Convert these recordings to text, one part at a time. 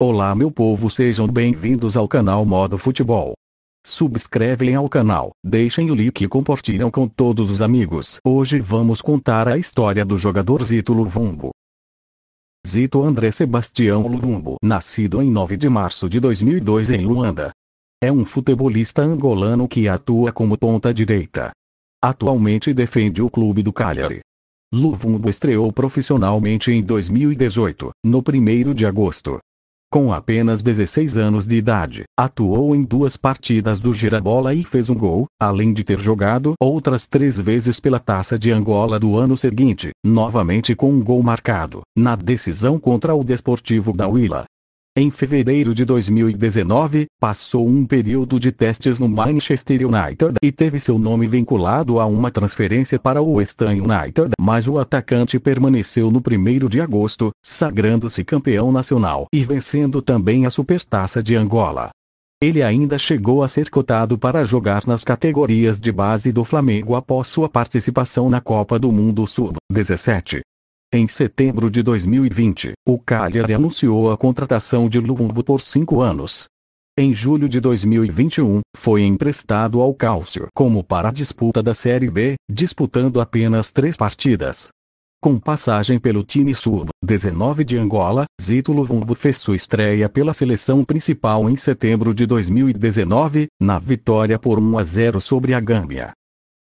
Olá meu povo sejam bem-vindos ao canal Modo Futebol. Subscrevem ao canal, deixem o like e compartilham com todos os amigos. Hoje vamos contar a história do jogador Zito Luvumbo. Zito André Sebastião Luvumbo, nascido em 9 de março de 2002 em Luanda. É um futebolista angolano que atua como ponta direita. Atualmente defende o clube do Cagliari. Luvumbo estreou profissionalmente em 2018, no 1 de agosto, com apenas 16 anos de idade, atuou em duas partidas do Girabola e fez um gol, além de ter jogado outras três vezes pela Taça de Angola do ano seguinte, novamente com um gol marcado, na decisão contra o Desportivo da Huila, em fevereiro de 2019, passou um período de testes no Manchester United e teve seu nome vinculado a uma transferência para o West Ham United, mas o atacante permaneceu no 1 de agosto, sagrando-se campeão nacional e vencendo também a Supertaça de Angola. Ele ainda chegou a ser cotado para jogar nas categorias de base do Flamengo após sua participação na Copa do Mundo Sub-17. Em setembro de 2020, o Cagliari anunciou a contratação de Luvumbo por cinco anos. Em julho de 2021, foi emprestado ao Cálcio como para a disputa da Série B, disputando apenas três partidas. Com passagem pelo time sub-19 de Angola, Zito Luvumbo fez sua estreia pela seleção principal em setembro de 2019, na vitória por 1 a 0 sobre a Gâmbia.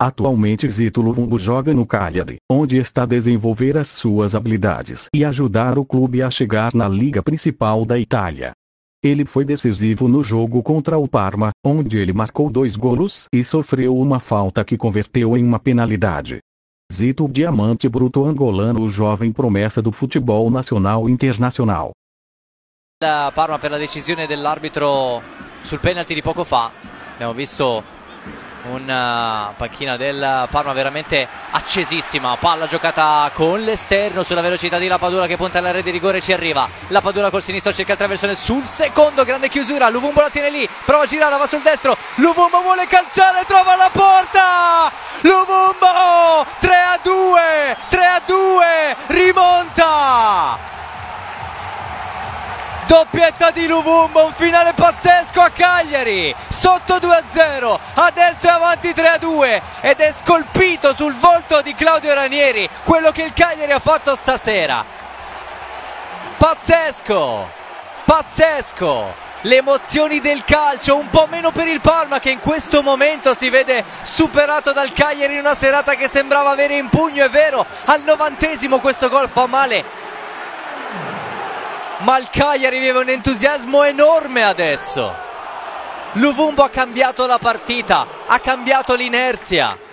Atualmente Zito Luvungo joga no Cagliari, onde está a desenvolver as suas habilidades e ajudar o clube a chegar na liga principal da Itália. Ele foi decisivo no jogo contra o Parma, onde ele marcou dois golos e sofreu uma falta que converteu em uma penalidade. Zito Diamante Bruto Angolano, o jovem promessa do futebol nacional e internacional. Da Parma per decisione dell'arbitro sul penalty di poco fa. Abbiamo visto una panchina del Parma veramente accesissima palla giocata con l'esterno sulla velocità di Lapadura che punta all'area di rigore ci arriva Lapadura col sinistro cerca il traversone sul secondo grande chiusura Luvumbo la tiene lì prova a girare va sul destro Luvumbo vuole calciare trova la porta Luvumbo doppietta di Luvumbo, un finale pazzesco a Cagliari, sotto 2-0, adesso è avanti 3-2 ed è scolpito sul volto di Claudio Ranieri quello che il Cagliari ha fatto stasera. Pazzesco, pazzesco, le emozioni del calcio, un po' meno per il Palma che in questo momento si vede superato dal Cagliari in una serata che sembrava avere in pugno, è vero, al novantesimo questo gol fa male ma il Cagliari vive un entusiasmo enorme adesso. Luvumbo ha cambiato la partita, ha cambiato l'inerzia.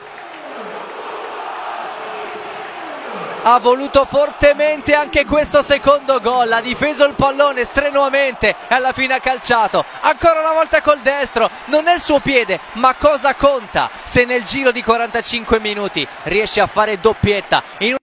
Ha voluto fortemente anche questo secondo gol, ha difeso il pallone strenuamente e alla fine ha calciato. Ancora una volta col destro, non è il suo piede, ma cosa conta se nel giro di 45 minuti riesce a fare doppietta?